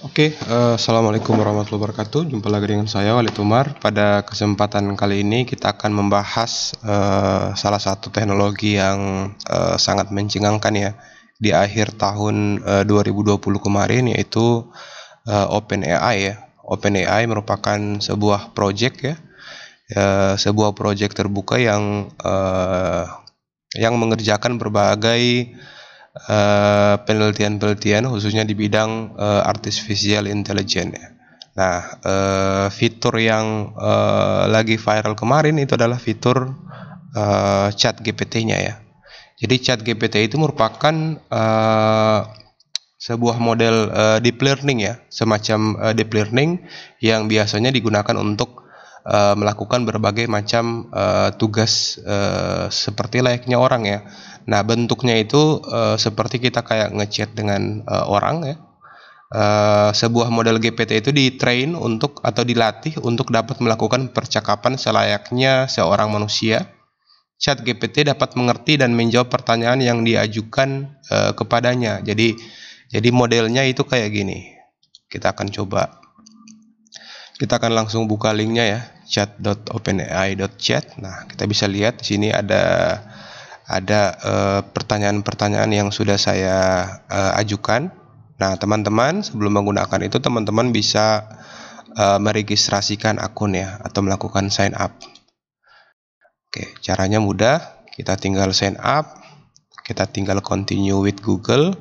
Oke, uh, assalamualaikum warahmatullahi wabarakatuh. Jumpa lagi dengan saya Walid Umar. Pada kesempatan kali ini kita akan membahas uh, salah satu teknologi yang uh, sangat mencengangkan ya di akhir tahun uh, 2020 kemarin yaitu uh, OpenAI ya. OpenAI merupakan sebuah proyek ya, uh, sebuah proyek terbuka yang uh, yang mengerjakan berbagai Eh, penelitian-penelitian uh, khususnya di bidang uh, eh, artificial intelligence. Ya. Nah, uh, fitur yang uh, lagi viral kemarin itu adalah fitur uh, chat GPT-nya ya. Jadi chat GPT itu merupakan uh, sebuah model uh, deep learning ya, semacam uh, deep learning yang biasanya digunakan untuk uh, melakukan berbagai macam uh, tugas uh, seperti layaknya orang ya. Nah bentuknya itu uh, seperti kita kayak ngechat dengan uh, orang ya. Uh, sebuah model GPT itu di train untuk atau dilatih untuk dapat melakukan percakapan selayaknya seorang manusia. Chat GPT dapat mengerti dan menjawab pertanyaan yang diajukan uh, kepadanya. Jadi jadi modelnya itu kayak gini. Kita akan coba kita akan langsung buka linknya ya, chat.openai.chat. Nah, kita bisa lihat di sini ada ada eh, pertanyaan-pertanyaan yang sudah saya uh, ajukan. Nah, teman-teman sebelum menggunakan itu teman-teman bisa uh, meregistrasikan akun ya atau melakukan sign up. Oke, caranya mudah. Kita tinggal sign up, kita tinggal continue with Google.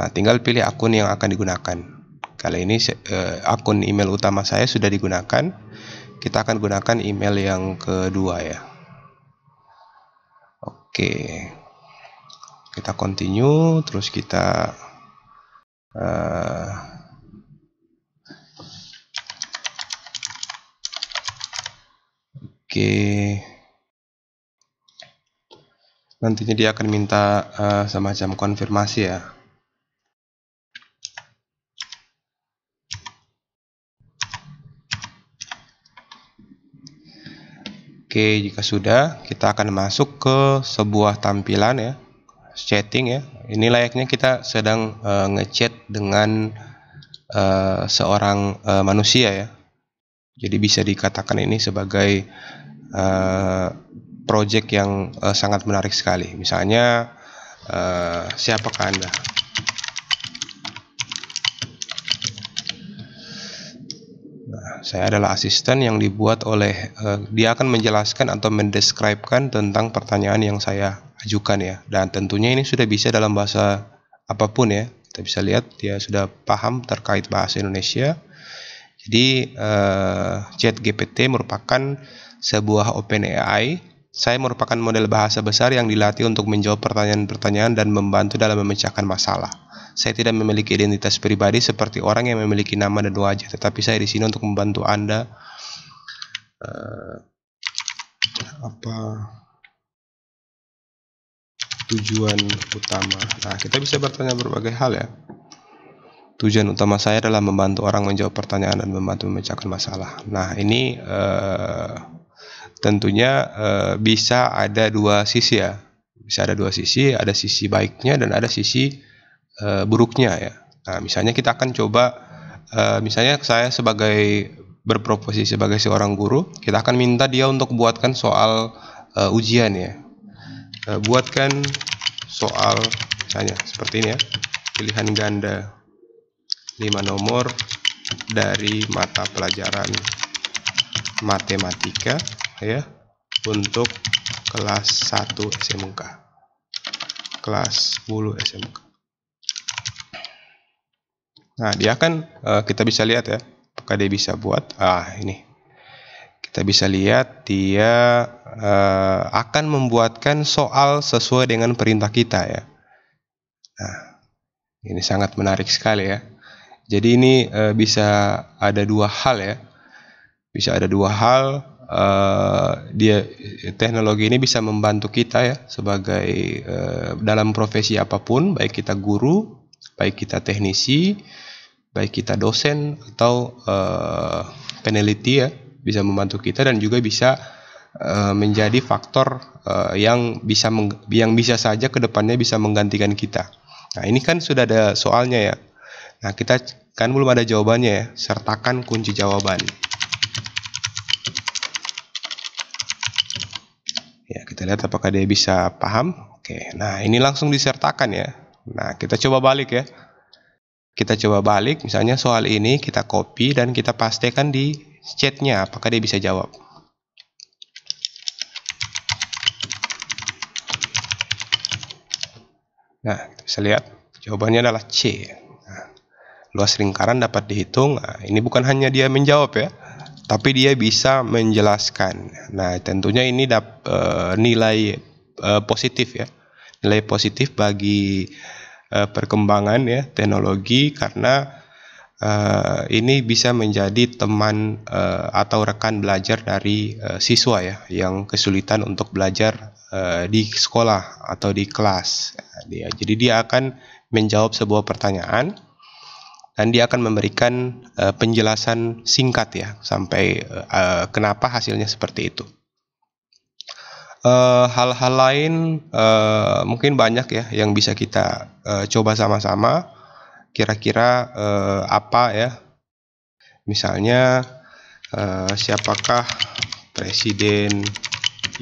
Nah, tinggal pilih akun yang akan digunakan. Kali ini uh, akun email utama saya sudah digunakan. Kita akan gunakan email yang kedua ya. Oke. Kita continue terus kita uh, Oke. Nantinya dia akan minta uh, eh, semacam konfirmasi ya. Oke, jika sudah, kita akan masuk ke sebuah tampilan ya, chatting ya. Ini layaknya kita sedang uh, ngechat dengan uh, seorang uh, manusia ya. Jadi bisa dikatakan ini sebagai uh, project yang uh, sangat menarik sekali. Misalnya uh, siapakah Anda? saya adalah asisten yang dibuat oleh uh, dia akan menjelaskan atau mendeskripsikan tentang pertanyaan yang saya ajukan ya. Dan tentunya ini sudah bisa dalam bahasa apapun ya. Kita bisa lihat dia sudah paham terkait bahasa Indonesia. Jadi uh, eh, GPT merupakan sebuah OpenAI. Saya merupakan model bahasa besar yang dilatih untuk menjawab pertanyaan-pertanyaan dan membantu dalam memecahkan masalah. Saya tidak memiliki identitas pribadi seperti orang yang memiliki nama dan wajah, tetapi saya di sini untuk membantu Anda uh, apa tujuan utama. Nah, kita bisa bertanya berbagai hal ya. Tujuan utama saya adalah membantu orang menjawab pertanyaan dan membantu memecahkan masalah. Nah, ini uh, tentunya uh, bisa ada dua sisi ya. Bisa ada dua sisi, ada sisi baiknya dan ada sisi e, buruknya ya. Nah, misalnya kita akan coba e, misalnya saya sebagai berproposisi sebagai seorang guru, kita akan minta dia untuk buatkan soal e, ujian ya. E, buatkan soal misalnya seperti ini ya. Pilihan ganda 5 nomor dari mata pelajaran matematika ya untuk kelas 1 SMK. Kelas 10 SMK. Nah, dia kan uh, kita bisa lihat ya, apakah dia bisa buat ah ini. Kita bisa lihat dia uh, akan membuatkan soal sesuai dengan perintah kita ya. Nah, ini sangat menarik sekali ya. Jadi ini uh, bisa ada dua hal ya. Bisa ada dua hal Uh, dia teknologi ini bisa membantu kita ya sebagai uh, dalam profesi apapun baik kita guru baik kita teknisi baik kita dosen atau uh, peneliti ya bisa membantu kita dan juga bisa uh, menjadi faktor uh, yang bisa yang bisa saja kedepannya bisa menggantikan kita. Nah ini kan sudah ada soalnya ya. Nah kita kan belum ada jawabannya ya. Sertakan kunci jawaban. Ya kita lihat apakah dia bisa paham. Oke. Nah ini langsung disertakan ya. Nah kita coba balik ya. Kita coba balik, misalnya soal ini kita copy dan kita pastikan di chatnya apakah dia bisa jawab. Nah, bisa lihat jawabannya adalah C. Nah, luas lingkaran dapat dihitung. Nah, ini bukan hanya dia menjawab ya, tapi dia bisa menjelaskan. Nah, tentunya ini dap, e, nilai e, positif ya, nilai positif bagi Eh, perkembangan ya teknologi karena uh, ini bisa menjadi teman uh, atau rekan belajar dari uh, siswa ya yang kesulitan untuk belajar uh, di sekolah atau di kelas. Ya, jadi dia akan menjawab sebuah pertanyaan dan dia akan memberikan uh, penjelasan singkat ya sampai uh, kenapa hasilnya seperti itu. Eh, hal-hal uh, lain uh, mungkin banyak ya yang bisa kita uh, coba sama-sama kira-kira uh, apa ya misalnya uh, siapakah presiden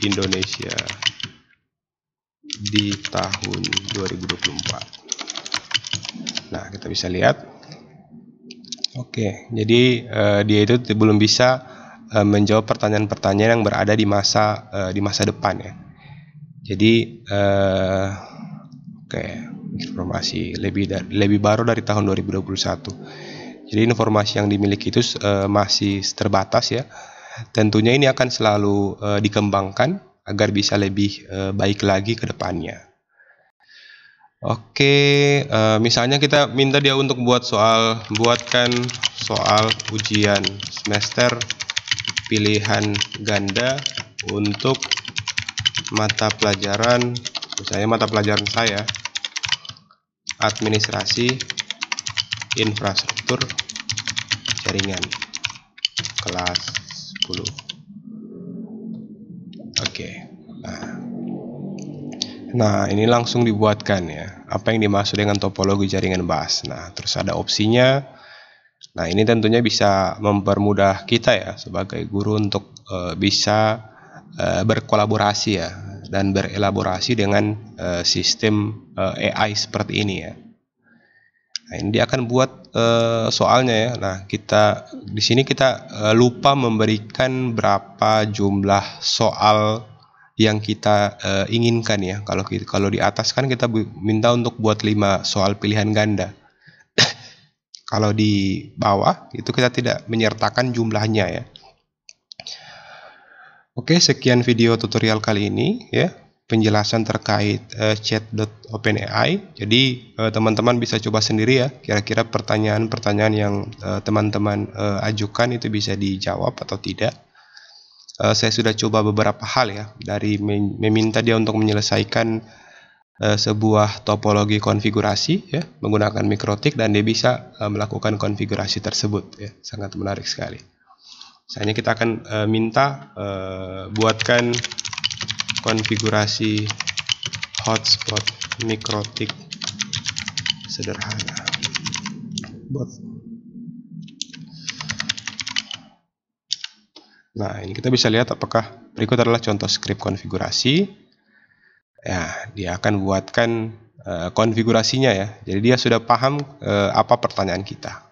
Indonesia di tahun 2024 nah kita bisa lihat oke jadi uh, dia itu belum bisa Eh, menjawab pertanyaan-pertanyaan yang berada di masa uh, di masa depan ya. Jadi uh, eh, okay, informasi lebih dari, lebih baru dari tahun 2021. Jadi informasi yang dimiliki itu uh, masih terbatas ya. Tentunya ini akan selalu uh, dikembangkan agar bisa lebih uh, baik lagi ke depannya. Oke, uh, misalnya kita minta dia untuk buat soal buatkan soal ujian semester pilihan ganda untuk mata pelajaran misalnya mata pelajaran saya administrasi infrastruktur jaringan kelas 10 oke nah. nah ini langsung dibuatkan ya apa yang dimaksud dengan topologi jaringan bus nah terus ada opsinya Nah, ini tentunya bisa mempermudah kita ya sebagai guru untuk e, bisa e, berkolaborasi ya dan berelaborasi dengan e, sistem e, AI seperti ini ya. Nah, ini dia akan buat e, soalnya ya. Nah, kita di sini kita e, lupa memberikan berapa jumlah soal yang kita e, inginkan ya. Kalau kalau di atas kan kita minta untuk buat 5 soal pilihan ganda. Kalau di bawah itu kita tidak menyertakan jumlahnya ya. Oke, sekian video tutorial kali ini ya. Penjelasan terkait uh, eh, chat.openai. Jadi eh, teman-teman uh, bisa coba sendiri ya. Kira-kira pertanyaan-pertanyaan yang eh, teman-teman uh, uh, ajukan itu bisa dijawab atau tidak. Uh, saya sudah coba beberapa hal ya dari meminta dia untuk menyelesaikan Eh, sebuah topologi konfigurasi ya menggunakan mikrotik dan dia bisa e, melakukan konfigurasi tersebut ya sangat menarik sekali. Misalnya kita akan e, minta e, buatkan konfigurasi hotspot mikrotik sederhana. Buat Nah, ini kita bisa lihat apakah berikut adalah contoh script konfigurasi ya dia akan buatkan uh, konfigurasinya ya. Jadi dia sudah paham uh, apa pertanyaan kita.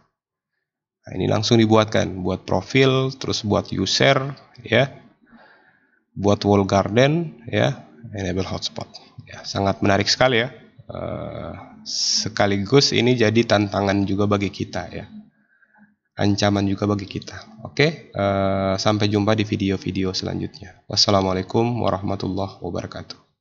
Nah, ini langsung dibuatkan, buat profil, terus buat user, ya, buat wall garden, ya, enable hotspot. Ya, sangat menarik sekali ya. Uh, sekaligus ini jadi tantangan juga bagi kita ya, ancaman juga bagi kita. Oke, uh, sampai jumpa di video-video selanjutnya. Wassalamualaikum warahmatullahi wabarakatuh.